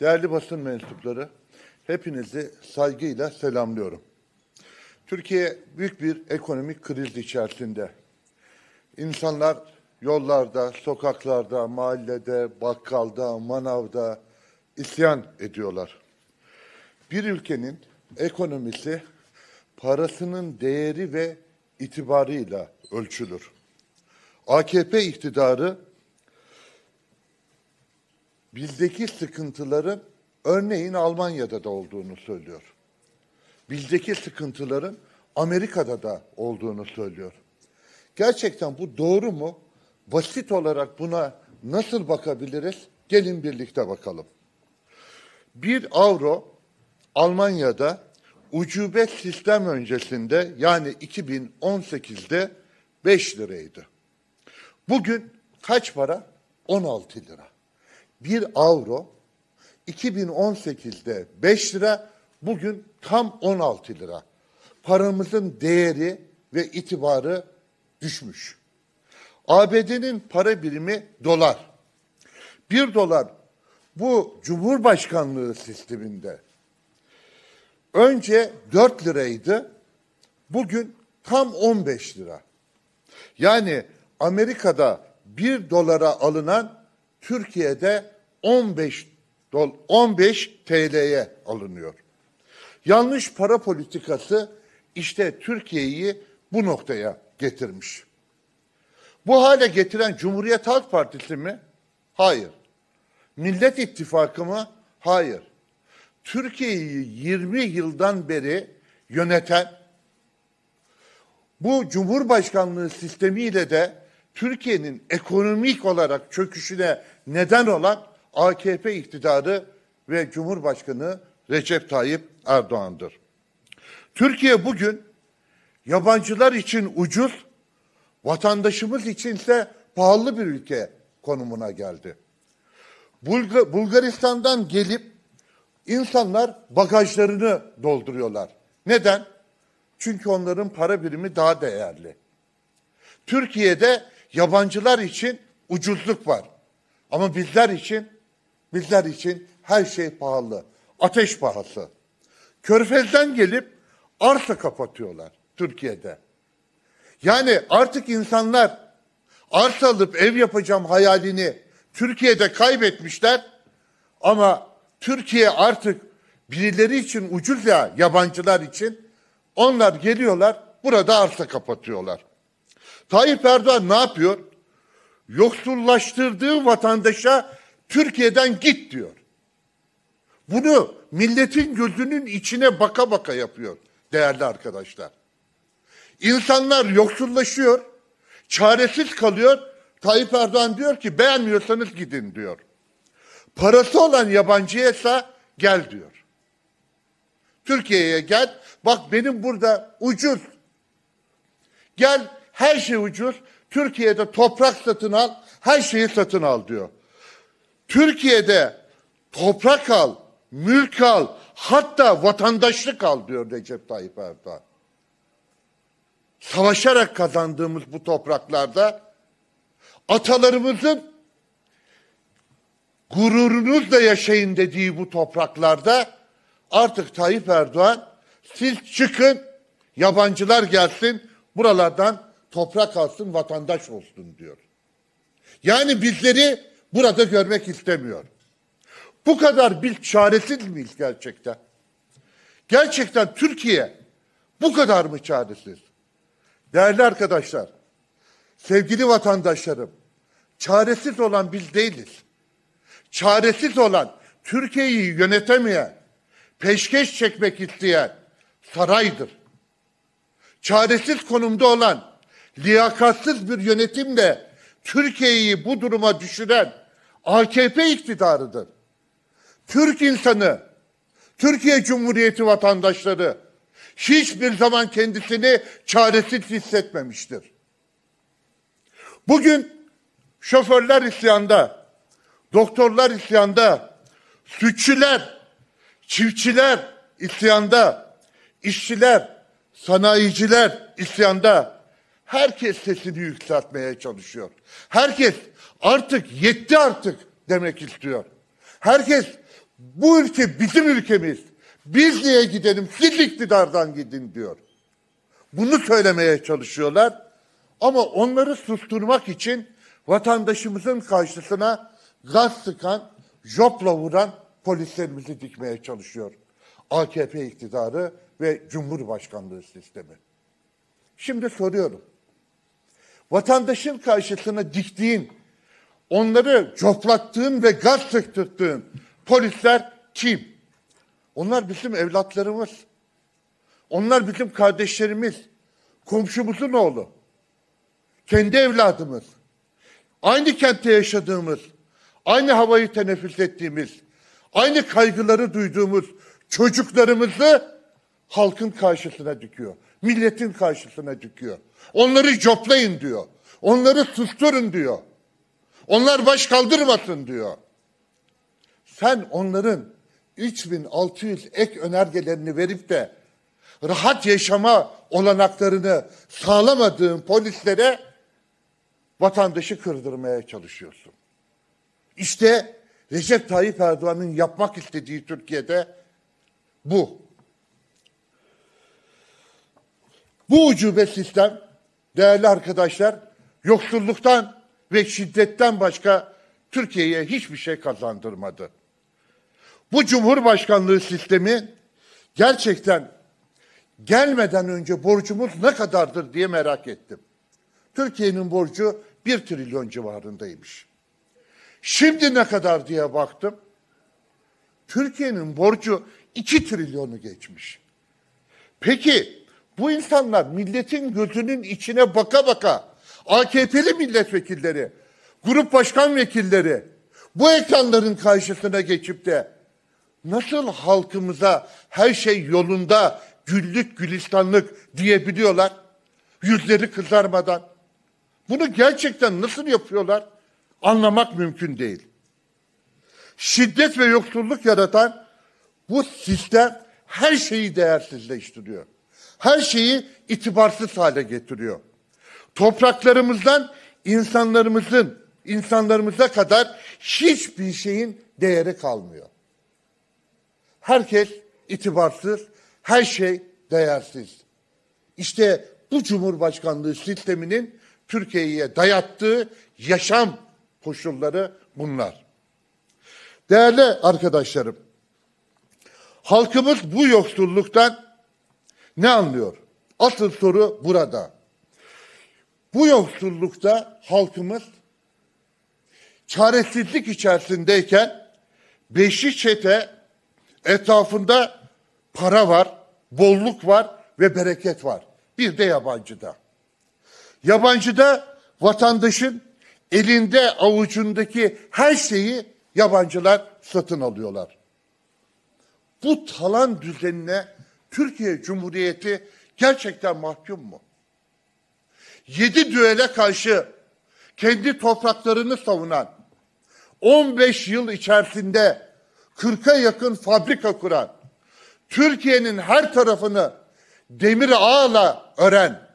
Değerli basın mensupları, hepinizi saygıyla selamlıyorum. Türkiye büyük bir ekonomik kriz içerisinde. İnsanlar yollarda, sokaklarda, mahallede, bakkalda, manavda isyan ediyorlar. Bir ülkenin ekonomisi parasının değeri ve itibarıyla ölçülür. AKP iktidarı Bizdeki sıkıntıları örneğin Almanya'da da olduğunu söylüyor. Bizdeki sıkıntıların Amerika'da da olduğunu söylüyor. Gerçekten bu doğru mu? Basit olarak buna nasıl bakabiliriz? Gelin birlikte bakalım. Bir avro Almanya'da ucube sistem öncesinde yani 2018'de 5 liraydı. Bugün kaç para? 16 lira. 1 avro 2018'de 5 lira, bugün tam 16 lira. Paramızın değeri ve itibarı düşmüş. ABD'nin para birimi dolar. 1 dolar bu Cumhurbaşkanlığı sisteminde önce 4 liraydı. Bugün tam 15 lira. Yani Amerika'da 1 dolara alınan Türkiye'de 15 dol 15 TL'ye alınıyor. Yanlış para politikası işte Türkiye'yi bu noktaya getirmiş. Bu hale getiren Cumhuriyet Halk Partisi mi? Hayır. Millet İttifakı mı? Hayır. Türkiye'yi 20 yıldan beri yöneten bu Cumhurbaşkanlığı sistemiyle de Türkiye'nin ekonomik olarak çöküşüne neden olan AKP iktidarı ve Cumhurbaşkanı Recep Tayyip Erdoğan'dır. Türkiye bugün yabancılar için ucuz, vatandaşımız için ise pahalı bir ülke konumuna geldi. Bulgaristan'dan gelip insanlar bagajlarını dolduruyorlar. Neden? Çünkü onların para birimi daha değerli. Türkiye'de Yabancılar için ucuzluk var. Ama bizler için bizler için her şey pahalı. Ateş pahası. Körfez'den gelip arsa kapatıyorlar Türkiye'de. Yani artık insanlar arsa alıp ev yapacağım hayalini Türkiye'de kaybetmişler ama Türkiye artık birileri için ucuz ya yabancılar için onlar geliyorlar burada arsa kapatıyorlar. Tayyip Erdoğan ne yapıyor? Yoksullaştırdığı vatandaşa Türkiye'den git diyor. Bunu milletin gözünün içine baka baka yapıyor değerli arkadaşlar. İnsanlar yoksullaşıyor, çaresiz kalıyor. Tayyip Erdoğan diyor ki beğenmiyorsanız gidin diyor. Parası olan yabancıya ise gel diyor. Türkiye'ye gel, bak benim burada ucuz. Gel her şey ucuz. Türkiye'de toprak satın al, her şeyi satın al diyor. Türkiye'de toprak al, mülk al, hatta vatandaşlık al diyor Recep Tayyip Erdoğan. Savaşarak kazandığımız bu topraklarda atalarımızın gururunuzla yaşayın dediği bu topraklarda artık Tayyip Erdoğan siz çıkın yabancılar gelsin buralardan toprak alsın, vatandaş olsun diyor. Yani bizleri burada görmek istemiyor. Bu kadar bir çaresiz miyiz gerçekten? Gerçekten Türkiye bu kadar mı çaresiz? Değerli arkadaşlar, sevgili vatandaşlarım, çaresiz olan biz değiliz. Çaresiz olan Türkiye'yi yönetemeyen, peşkeş çekmek isteyen saraydır. Çaresiz konumda olan liyakatsız bir yönetimle Türkiye'yi bu duruma düşüren AKP iktidarıdır. Türk insanı, Türkiye Cumhuriyeti vatandaşları hiçbir zaman kendisini çaresiz hissetmemiştir. Bugün şoförler isyanda, doktorlar isyanda, sütçüler, çiftçiler isyanda, işçiler, sanayiciler isyanda, herkes sesini yükseltmeye çalışıyor. Herkes artık yetti artık demek istiyor. Herkes bu ülke bizim ülkemiz. Biz niye gidelim? Siz iktidardan gidin diyor. Bunu söylemeye çalışıyorlar. Ama onları susturmak için vatandaşımızın karşısına gaz sıkan, jopla vuran polislerimizi dikmeye çalışıyor. AKP iktidarı ve Cumhurbaşkanlığı sistemi. Şimdi soruyorum vatandaşın karşısına diktiğin, onları coplattığın ve gaz sıktırttığın polisler kim? Onlar bizim evlatlarımız. Onlar bizim kardeşlerimiz. Komşumuzun oğlu. Kendi evladımız. Aynı kentte yaşadığımız, aynı havayı teneffüs ettiğimiz, aynı kaygıları duyduğumuz çocuklarımızı halkın karşısına dikiyor. Milletin karşısına çıkıyor. Onları coplayın diyor. Onları susturun diyor. Onlar baş kaldırmasın diyor. Sen onların 3600 ek önergelerini verip de rahat yaşama olanaklarını sağlamadığın polislere vatandaşı kırdırmaya çalışıyorsun. İşte Recep Tayyip Erdoğan'ın yapmak istediği Türkiye'de bu. Bu ucube sistem değerli arkadaşlar yoksulluktan ve şiddetten başka Türkiye'ye hiçbir şey kazandırmadı. Bu cumhurbaşkanlığı sistemi gerçekten gelmeden önce borcumuz ne kadardır diye merak ettim. Türkiye'nin borcu 1 trilyon civarındaymış. Şimdi ne kadar diye baktım. Türkiye'nin borcu 2 trilyonu geçmiş. Peki bu insanlar milletin gözünün içine baka baka AKP'li milletvekilleri, grup başkan vekilleri bu ekranların karşısına geçip de nasıl halkımıza her şey yolunda güllük gülistanlık diyebiliyorlar? Yüzleri kızarmadan. Bunu gerçekten nasıl yapıyorlar? Anlamak mümkün değil. Şiddet ve yoksulluk yaratan bu sistem her şeyi değersizleştiriyor her şeyi itibarsız hale getiriyor. Topraklarımızdan insanlarımızın, insanlarımıza kadar hiçbir şeyin değeri kalmıyor. Herkes itibarsız, her şey değersiz. İşte bu Cumhurbaşkanlığı sisteminin Türkiye'ye dayattığı yaşam koşulları bunlar. Değerli arkadaşlarım, halkımız bu yoksulluktan ne anlıyor? Asıl soru burada. Bu yoksullukta halkımız çaresizlik içerisindeyken beşi çete etrafında para var, bolluk var ve bereket var. Bir de yabancıda. Yabancıda vatandaşın elinde avucundaki her şeyi yabancılar satın alıyorlar. Bu talan düzenine Türkiye Cumhuriyeti gerçekten mahkum mu? Yedi düele karşı kendi topraklarını savunan, 15 yıl içerisinde 40'a yakın fabrika kuran, Türkiye'nin her tarafını demir ağla ören,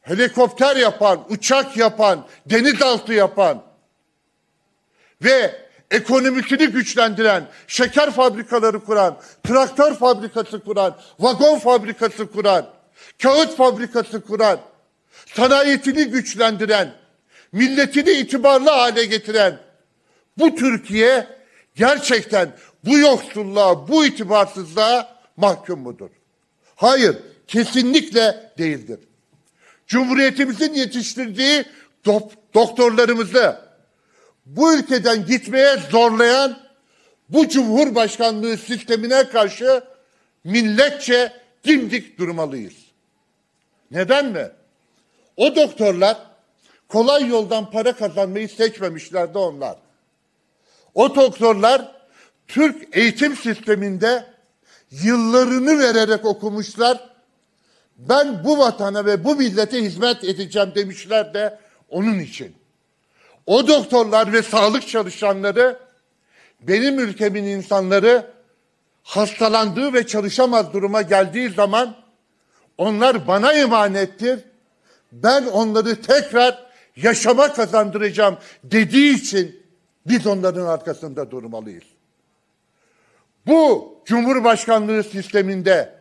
helikopter yapan, uçak yapan, denizaltı yapan ve ekonomikini güçlendiren, şeker fabrikaları kuran, traktör fabrikası kuran, vagon fabrikası kuran, kağıt fabrikası kuran, sanayetini güçlendiren, milletini itibarlı hale getiren bu Türkiye gerçekten bu yoksulluğa, bu itibarsızlığa mahkum mudur? Hayır, kesinlikle değildir. Cumhuriyetimizin yetiştirdiği do doktorlarımızı, bu ülkeden gitmeye zorlayan bu cumhurbaşkanlığı sistemine karşı milletçe dimdik durmalıyız. Neden mi? O doktorlar kolay yoldan para kazanmayı seçmemişlerdi onlar. O doktorlar Türk eğitim sisteminde yıllarını vererek okumuşlar. Ben bu vatana ve bu millete hizmet edeceğim demişler de onun için o doktorlar ve sağlık çalışanları benim ülkemin insanları hastalandığı ve çalışamaz duruma geldiği zaman onlar bana emanettir. Ben onları tekrar yaşama kazandıracağım dediği için biz onların arkasında durmalıyız. Bu Cumhurbaşkanlığı sisteminde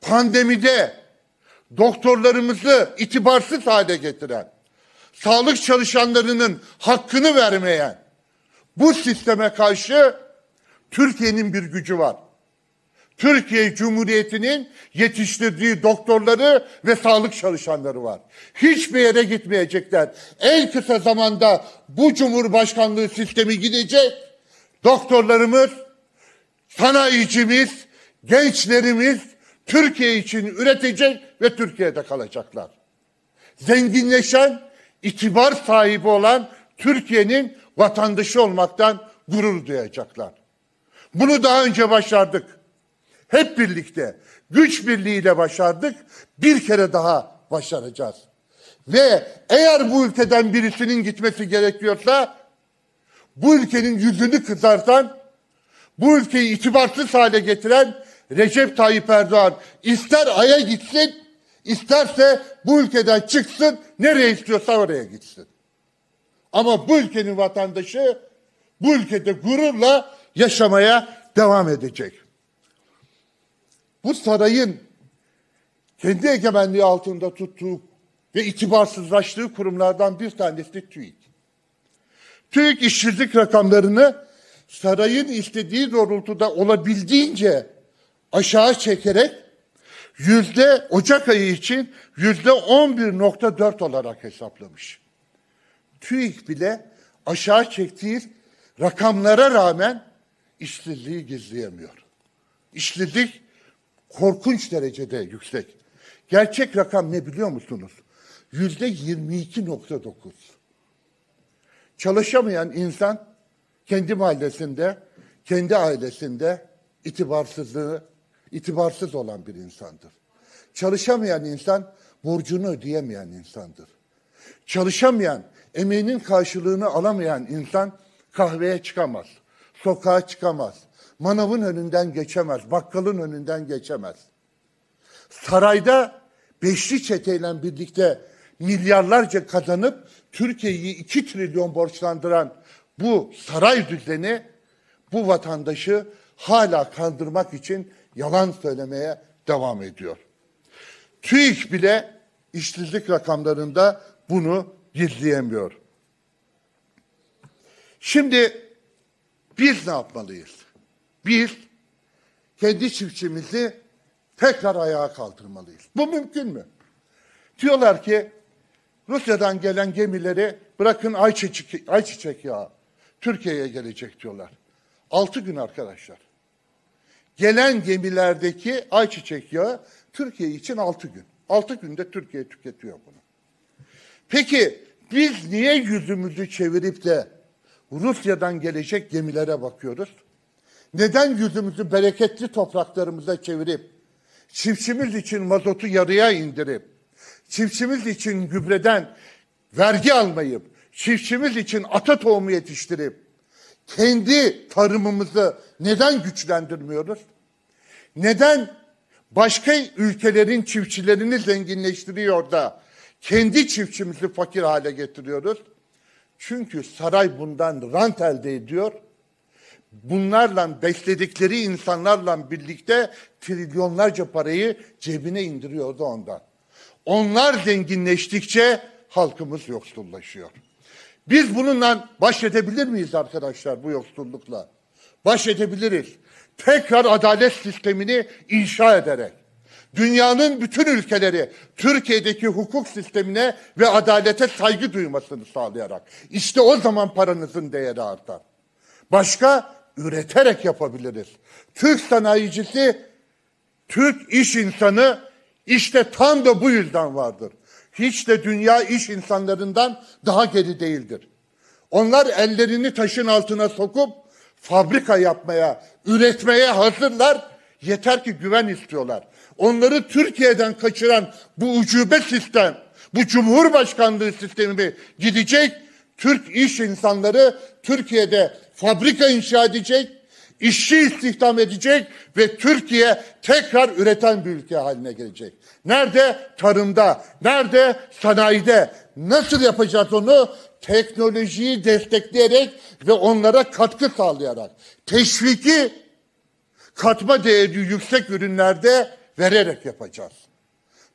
pandemide doktorlarımızı itibarsız hale getiren sağlık çalışanlarının hakkını vermeyen bu sisteme karşı Türkiye'nin bir gücü var. Türkiye Cumhuriyeti'nin yetiştirdiği doktorları ve sağlık çalışanları var. Hiçbir yere gitmeyecekler. En kısa zamanda bu Cumhurbaşkanlığı sistemi gidecek. Doktorlarımız, sanayicimiz, gençlerimiz Türkiye için üretecek ve Türkiye'de kalacaklar. Zenginleşen itibar sahibi olan Türkiye'nin vatandaşı olmaktan gurur duyacaklar. Bunu daha önce başardık. Hep birlikte güç birliğiyle başardık. Bir kere daha başaracağız. Ve eğer bu ülkeden birisinin gitmesi gerekiyorsa bu ülkenin yüzünü kızartan, bu ülkeyi itibarsız hale getiren Recep Tayyip Erdoğan ister aya gitsin, İsterse bu ülkeden çıksın, nereye istiyorsa oraya gitsin. Ama bu ülkenin vatandaşı bu ülkede gururla yaşamaya devam edecek. Bu sarayın kendi egemenliği altında tuttuğu ve itibarsızlaştığı kurumlardan bir tanesi TÜİK. TÜİK işsizlik rakamlarını sarayın istediği doğrultuda olabildiğince aşağı çekerek yüzde Ocak ayı için yüzde 11.4 olarak hesaplamış. TÜİK bile aşağı çektiği rakamlara rağmen işsizliği gizleyemiyor. İşsizlik korkunç derecede yüksek. Gerçek rakam ne biliyor musunuz? Yüzde 22.9. Çalışamayan insan kendi mahallesinde, kendi ailesinde itibarsızlığı itibarsız olan bir insandır. Çalışamayan insan borcunu ödeyemeyen insandır. Çalışamayan, emeğinin karşılığını alamayan insan kahveye çıkamaz, sokağa çıkamaz, manavın önünden geçemez, bakkalın önünden geçemez. Sarayda beşli çeteyle birlikte milyarlarca kazanıp Türkiye'yi iki trilyon borçlandıran bu saray düzeni bu vatandaşı hala kandırmak için yalan söylemeye devam ediyor. TÜİK bile işsizlik rakamlarında bunu gizleyemiyor. Şimdi biz ne yapmalıyız? Biz kendi çiftçimizi tekrar ayağa kaldırmalıyız. Bu mümkün mü? Diyorlar ki Rusya'dan gelen gemileri bırakın ayçiçek, ayçiçek yağı Türkiye'ye gelecek diyorlar. Altı gün arkadaşlar gelen gemilerdeki ayçiçek yağı Türkiye için altı gün. altı günde Türkiye tüketiyor bunu. Peki biz niye yüzümüzü çevirip de Rusya'dan gelecek gemilere bakıyoruz? Neden yüzümüzü bereketli topraklarımıza çevirip çiftçimiz için mazotu yarıya indirip çiftçimiz için gübreden vergi almayıp çiftçimiz için ata tohumu yetiştirip kendi tarımımızı neden güçlendirmiyoruz? Neden başka ülkelerin çiftçilerini zenginleştiriyor da kendi çiftçimizi fakir hale getiriyoruz? Çünkü saray bundan rant elde ediyor. Bunlarla besledikleri insanlarla birlikte trilyonlarca parayı cebine indiriyordu ondan. Onlar zenginleştikçe halkımız yoksullaşıyor. Biz bununla baş edebilir miyiz arkadaşlar bu yoksullukla? Baş edebiliriz. Tekrar adalet sistemini inşa ederek. Dünyanın bütün ülkeleri Türkiye'deki hukuk sistemine ve adalete saygı duymasını sağlayarak. işte o zaman paranızın değeri artar. Başka üreterek yapabiliriz. Türk sanayicisi, Türk iş insanı işte tam da bu yüzden vardır hiç de dünya iş insanlarından daha geri değildir. Onlar ellerini taşın altına sokup fabrika yapmaya, üretmeye hazırlar. Yeter ki güven istiyorlar. Onları Türkiye'den kaçıran bu ucube sistem, bu cumhurbaşkanlığı sistemi gidecek. Türk iş insanları Türkiye'de fabrika inşa edecek, işçi istihdam edecek ve Türkiye tekrar üreten bir ülke haline gelecek. Nerede? Tarımda. Nerede? Sanayide. Nasıl yapacağız onu? Teknolojiyi destekleyerek ve onlara katkı sağlayarak. Teşviki katma değeri yüksek ürünlerde vererek yapacağız.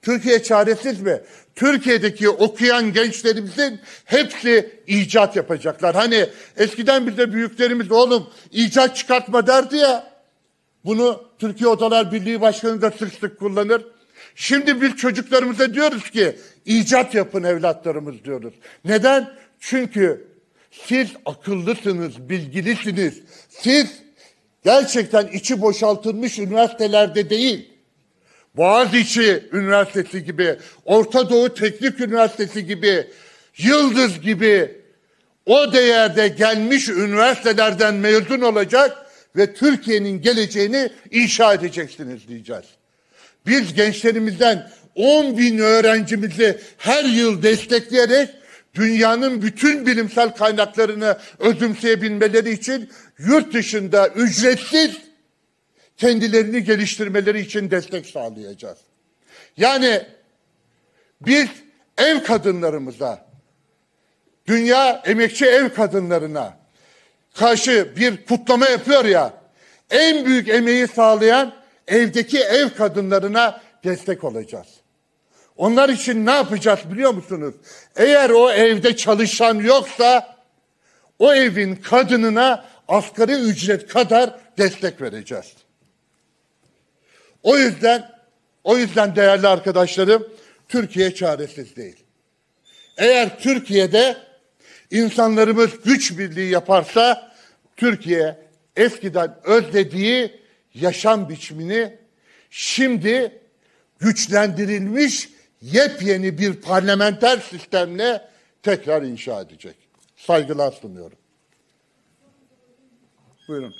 Türkiye çaresiz mi? Türkiye'deki okuyan gençlerimizin hepsi icat yapacaklar. Hani eskiden bize büyüklerimiz oğlum icat çıkartma derdi ya. Bunu Türkiye Odalar Birliği Başkanı da sık sık kullanır. Şimdi biz çocuklarımıza diyoruz ki icat yapın evlatlarımız diyoruz. Neden? Çünkü siz akıllısınız, bilgilisiniz. Siz gerçekten içi boşaltılmış üniversitelerde değil, Boğaziçi Üniversitesi gibi, Orta Doğu Teknik Üniversitesi gibi, Yıldız gibi o değerde gelmiş üniversitelerden mezun olacak ve Türkiye'nin geleceğini inşa edeceksiniz diyeceğiz. Biz gençlerimizden 10 bin öğrencimizi her yıl destekleyerek dünyanın bütün bilimsel kaynaklarını özümseyebilmeleri için yurt dışında ücretsiz kendilerini geliştirmeleri için destek sağlayacağız. Yani biz ev kadınlarımıza, dünya emekçi ev kadınlarına karşı bir kutlama yapıyor ya, en büyük emeği sağlayan evdeki ev kadınlarına destek olacağız. Onlar için ne yapacağız biliyor musunuz? Eğer o evde çalışan yoksa o evin kadınına asgari ücret kadar destek vereceğiz. O yüzden o yüzden değerli arkadaşlarım Türkiye çaresiz değil. Eğer Türkiye'de insanlarımız güç birliği yaparsa Türkiye eskiden özlediği yaşam biçimini şimdi güçlendirilmiş yepyeni bir parlamenter sistemle tekrar inşa edecek. Saygılar sunuyorum. Buyurun.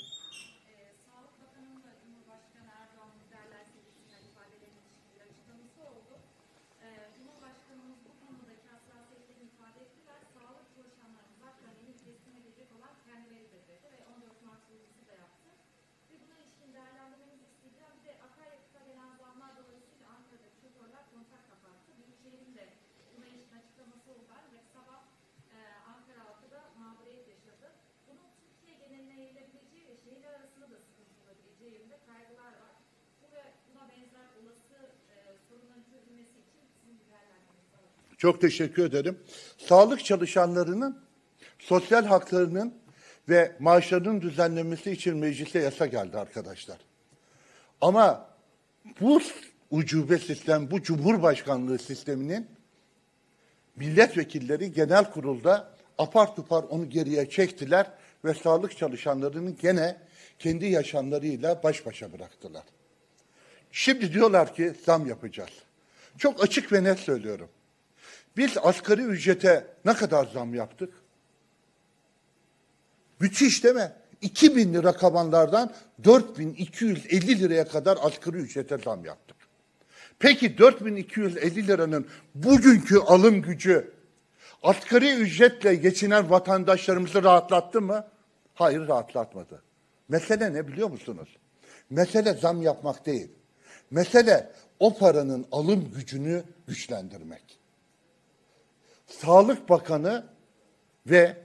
üzerinde kaygılar var. Bu ve buna benzer olası e, sorunların çözülmesi için sizin değerlendirmenizi Çok teşekkür ederim. Sağlık çalışanlarının sosyal haklarının ve maaşlarının düzenlenmesi için meclise yasa geldi arkadaşlar. Ama bu ucube sistem, bu cumhurbaşkanlığı sisteminin milletvekilleri genel kurulda apar tupar onu geriye çektiler ve sağlık çalışanlarının gene kendi yaşamlarıyla baş başa bıraktılar. Şimdi diyorlar ki zam yapacağız. Çok açık ve net söylüyorum. Biz asgari ücrete ne kadar zam yaptık? Müthiş değil mi? 2000 lira kabanlardan 4250 liraya kadar asgari ücrete zam yaptık. Peki 4250 liranın bugünkü alım gücü asgari ücretle geçinen vatandaşlarımızı rahatlattı mı? Hayır rahatlatmadı. Mesele ne biliyor musunuz? Mesele zam yapmak değil. Mesele o paranın alım gücünü güçlendirmek. Sağlık Bakanı ve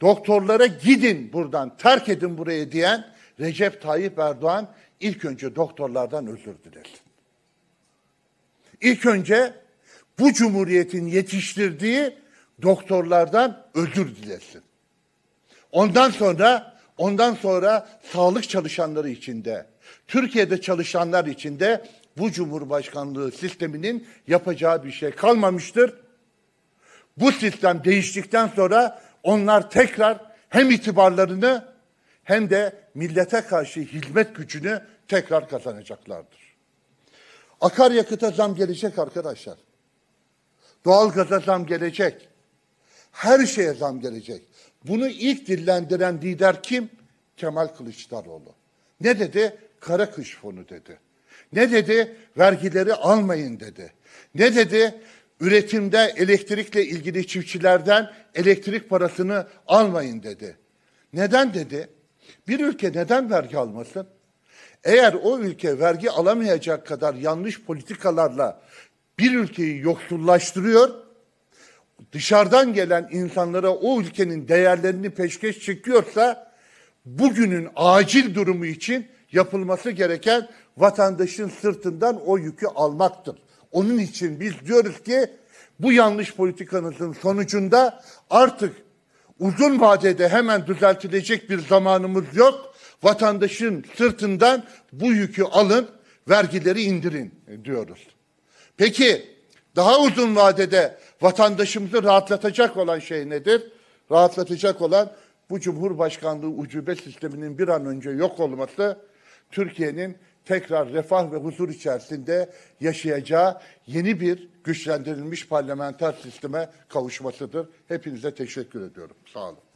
doktorlara gidin buradan, terk edin burayı diyen Recep Tayyip Erdoğan ilk önce doktorlardan özür dilesin. İlk önce bu cumhuriyetin yetiştirdiği doktorlardan özür dilesin. Ondan sonra Ondan sonra sağlık çalışanları içinde, Türkiye'de çalışanlar içinde bu Cumhurbaşkanlığı sisteminin yapacağı bir şey kalmamıştır. Bu sistem değiştikten sonra onlar tekrar hem itibarlarını hem de millete karşı hizmet gücünü tekrar kazanacaklardır. Akaryakıta zam gelecek arkadaşlar. Doğalgaza zam gelecek. Her şeye zam gelecek. Bunu ilk dillendiren lider kim? Kemal Kılıçdaroğlu. Ne dedi? Kara kış fonu dedi. Ne dedi? Vergileri almayın dedi. Ne dedi? Üretimde elektrikle ilgili çiftçilerden elektrik parasını almayın dedi. Neden dedi? Bir ülke neden vergi almasın? Eğer o ülke vergi alamayacak kadar yanlış politikalarla bir ülkeyi yoksullaştırıyor, dışarıdan gelen insanlara o ülkenin değerlerini peşkeş çekiyorsa bugünün acil durumu için yapılması gereken vatandaşın sırtından o yükü almaktır. Onun için biz diyoruz ki bu yanlış politikanızın sonucunda artık uzun vadede hemen düzeltilecek bir zamanımız yok. Vatandaşın sırtından bu yükü alın, vergileri indirin diyoruz. Peki daha uzun vadede vatandaşımızı rahatlatacak olan şey nedir? Rahatlatacak olan bu Cumhurbaşkanlığı ucube sisteminin bir an önce yok olması Türkiye'nin tekrar refah ve huzur içerisinde yaşayacağı yeni bir güçlendirilmiş parlamenter sisteme kavuşmasıdır. Hepinize teşekkür ediyorum. Sağ olun.